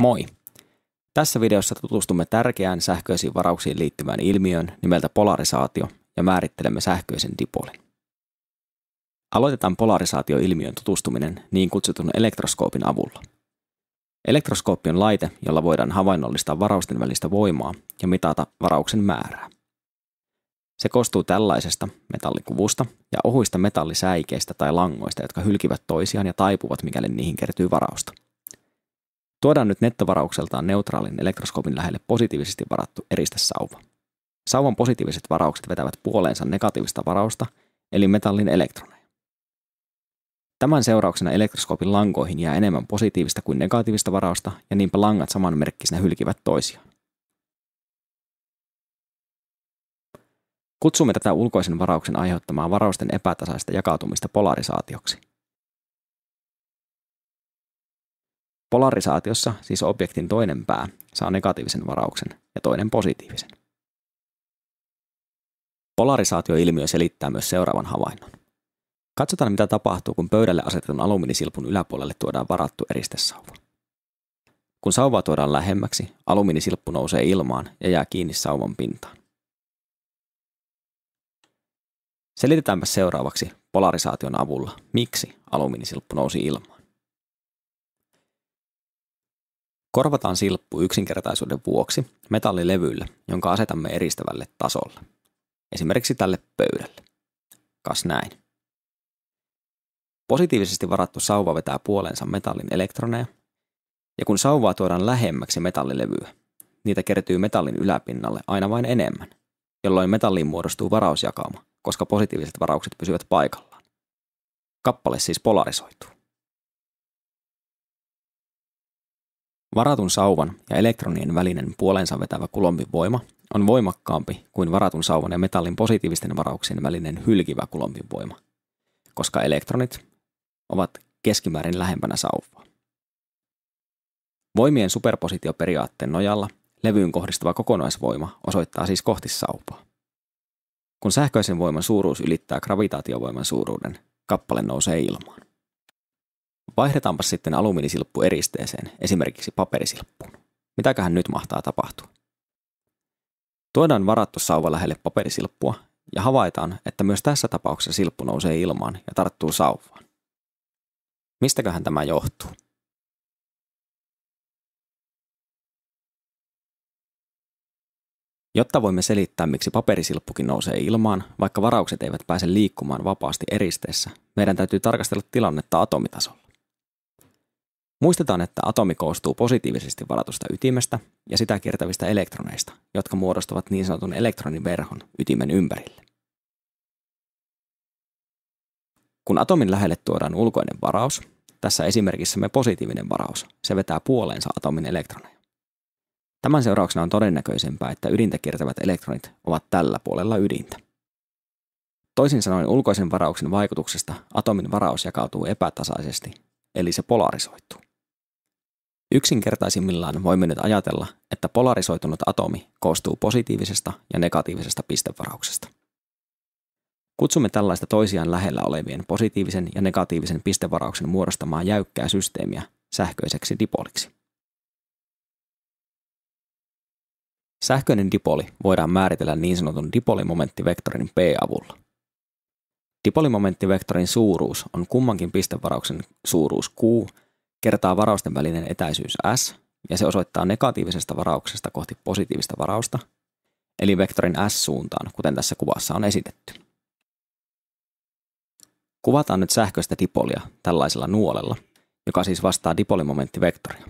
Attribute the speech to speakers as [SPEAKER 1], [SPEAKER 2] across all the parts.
[SPEAKER 1] Moi! Tässä videossa tutustumme tärkeään sähköisiin varauksiin liittyvään ilmiöön nimeltä polarisaatio ja määrittelemme sähköisen dipolin. Aloitetaan polarisaatioilmiön tutustuminen niin kutsutun elektroskoopin avulla. Elektroskooppi on laite, jolla voidaan havainnollistaa varausten välistä voimaa ja mitata varauksen määrää. Se koostuu tällaisesta metallikuvusta ja ohuista metallisäikeistä tai langoista, jotka hylkivät toisiaan ja taipuvat, mikäli niihin kertyy varausta – Tuodaan nyt nettovaraukseltaan neutraalin elektroskoopin lähelle positiivisesti varattu eristesauva. Sauvan positiiviset varaukset vetävät puoleensa negatiivista varausta, eli metallin elektroneja. Tämän seurauksena elektroskoopin lankoihin jää enemmän positiivista kuin negatiivista varausta, ja niinpä langat samanmerkkisinä hylkivät toisiaan. Kutsumme tätä ulkoisen varauksen aiheuttamaa varausten epätasaista jakautumista polarisaatioksi – Polarisaatiossa siis objektin toinen pää saa negatiivisen varauksen ja toinen positiivisen. Polarisaatioilmiö selittää myös seuraavan havainnon. Katsotaan mitä tapahtuu, kun pöydälle asetetun alumiinisilpun yläpuolelle tuodaan varattu eristesauva. Kun sauvaa tuodaan lähemmäksi, alumiinisilppu nousee ilmaan ja jää kiinni sauvan pintaan. Selitetäänpä seuraavaksi polarisaation avulla, miksi alumiinisilppu nousi ilmaan. Korvataan silppu yksinkertaisuuden vuoksi metallilevyllä, jonka asetamme eristävälle tasolle. Esimerkiksi tälle pöydälle. Kas näin. Positiivisesti varattu sauva vetää puolensa metallin elektroneja, ja kun sauvaa tuodaan lähemmäksi metallilevyä, niitä kertyy metallin yläpinnalle aina vain enemmän, jolloin metalliin muodostuu varausjakauma, koska positiiviset varaukset pysyvät paikallaan. Kappale siis polarisoituu. Varatun sauvan ja elektronien välinen puolensa vetävä voima on voimakkaampi kuin varatun sauvan ja metallin positiivisten varauksien välinen hylkivä voima, koska elektronit ovat keskimäärin lähempänä sauvaa. Voimien superpositioperiaatteen nojalla levyyn kohdistuva kokonaisvoima osoittaa siis kohti sauvaa. Kun sähköisen voiman suuruus ylittää gravitaatiovoiman suuruuden, kappale nousee ilmaan. Vaihdetaanpa sitten alumiinisilppu eristeeseen, esimerkiksi paperisilppuun. Mitäköhän nyt mahtaa tapahtua? Tuodaan varattu sauva lähelle paperisilppua ja havaitaan, että myös tässä tapauksessa silppu nousee ilmaan ja tarttuu sauvaan. Mistäköhän tämä johtuu? Jotta voimme selittää, miksi paperisilppukin nousee ilmaan, vaikka varaukset eivät pääse liikkumaan vapaasti eristeessä, meidän täytyy tarkastella tilannetta atomitasolla. Muistetaan, että atomi koostuu positiivisesti varatusta ytimestä ja sitä kiertävistä elektroneista, jotka muodostavat niin sanotun elektroniverhon ytimen ympärille. Kun atomin lähelle tuodaan ulkoinen varaus, tässä esimerkissämme positiivinen varaus, se vetää puoleensa atomin elektroneja. Tämän seurauksena on todennäköisempää, että ydintä kiertävät elektronit ovat tällä puolella ydintä. Toisin sanoen ulkoisen varauksen vaikutuksesta atomin varaus jakautuu epätasaisesti, eli se polarisoituu. Yksinkertaisimmillaan voimme nyt ajatella, että polarisoitunut atomi koostuu positiivisesta ja negatiivisesta pistevarauksesta. Kutsumme tällaista toisiaan lähellä olevien positiivisen ja negatiivisen pistevarauksen muodostamaa jäykkää systeemiä sähköiseksi dipoliksi. Sähköinen dipoli voidaan määritellä niin sanotun dipolimomenttivektorin p-avulla. Dipolimomenttivektorin suuruus on kummankin pistevarauksen suuruus q kertaa varausten välinen etäisyys S, ja se osoittaa negatiivisesta varauksesta kohti positiivista varausta, eli vektorin S-suuntaan, kuten tässä kuvassa on esitetty. Kuvataan nyt sähköistä dipolia tällaisella nuolella, joka siis vastaa dipolimomenttivektoria.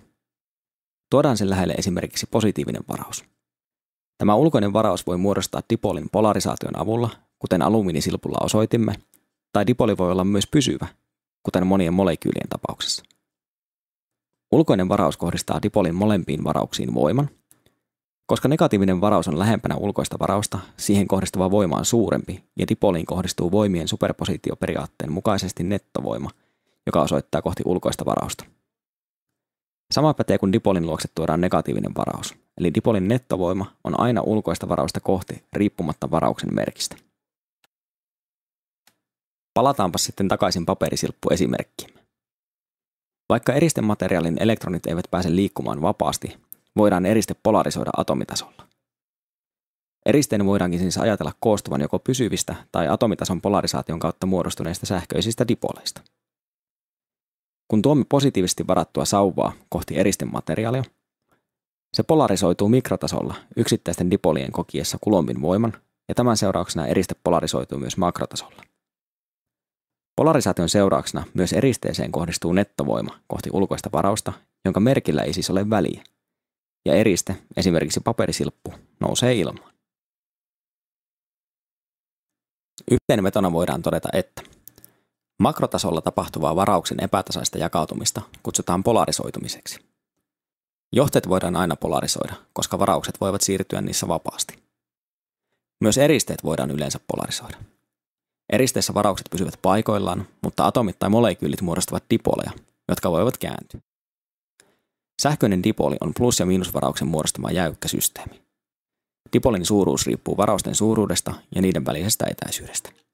[SPEAKER 1] Tuodaan sen lähelle esimerkiksi positiivinen varaus. Tämä ulkoinen varaus voi muodostaa dipolin polarisaation avulla, kuten alumiinisilpulla osoitimme, tai dipoli voi olla myös pysyvä, kuten monien molekyylien tapauksessa. Ulkoinen varaus kohdistaa dipolin molempiin varauksiin voiman. Koska negatiivinen varaus on lähempänä ulkoista varausta, siihen kohdistuva voima on suurempi ja dipoliin kohdistuu voimien superpositioperiaatteen mukaisesti nettovoima, joka osoittaa kohti ulkoista varausta. Sama pätee, kun dipolin luokse tuodaan negatiivinen varaus, eli dipolin nettovoima on aina ulkoista varausta kohti riippumatta varauksen merkistä. Palataanpa sitten takaisin paperisilppu esimerkkiin. Vaikka eristemateriaalin elektronit eivät pääse liikkumaan vapaasti, voidaan eriste polarisoida atomitasolla. Eristeen voidaankin siis ajatella koostuvan joko pysyvistä tai atomitason polarisaation kautta muodostuneista sähköisistä dipoleista. Kun tuomme positiivisesti varattua sauvaa kohti eristemateriaalia, se polarisoituu mikrotasolla yksittäisten dipolien kokiessa kulombin voiman, ja tämän seurauksena eriste polarisoituu myös makrotasolla – Polarisaation seurauksena myös eristeeseen kohdistuu nettovoima kohti ulkoista varausta, jonka merkillä ei siis ole väliä. Ja eriste, esimerkiksi paperisilppu, nousee ilmaan. Yhteenvetona voidaan todeta, että makrotasolla tapahtuvaa varauksen epätasaista jakautumista kutsutaan polarisoitumiseksi. Johteet voidaan aina polarisoida, koska varaukset voivat siirtyä niissä vapaasti. Myös eristeet voidaan yleensä polarisoida. Eristeessä varaukset pysyvät paikoillaan, mutta atomit tai molekyylit muodostavat dipoleja, jotka voivat kääntyä. Sähköinen dipoli on plus- ja miinusvarauksen muodostama jäykkä systeemi. Dipolin suuruus riippuu varausten suuruudesta ja niiden välisestä etäisyydestä.